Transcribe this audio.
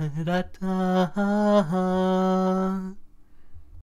da da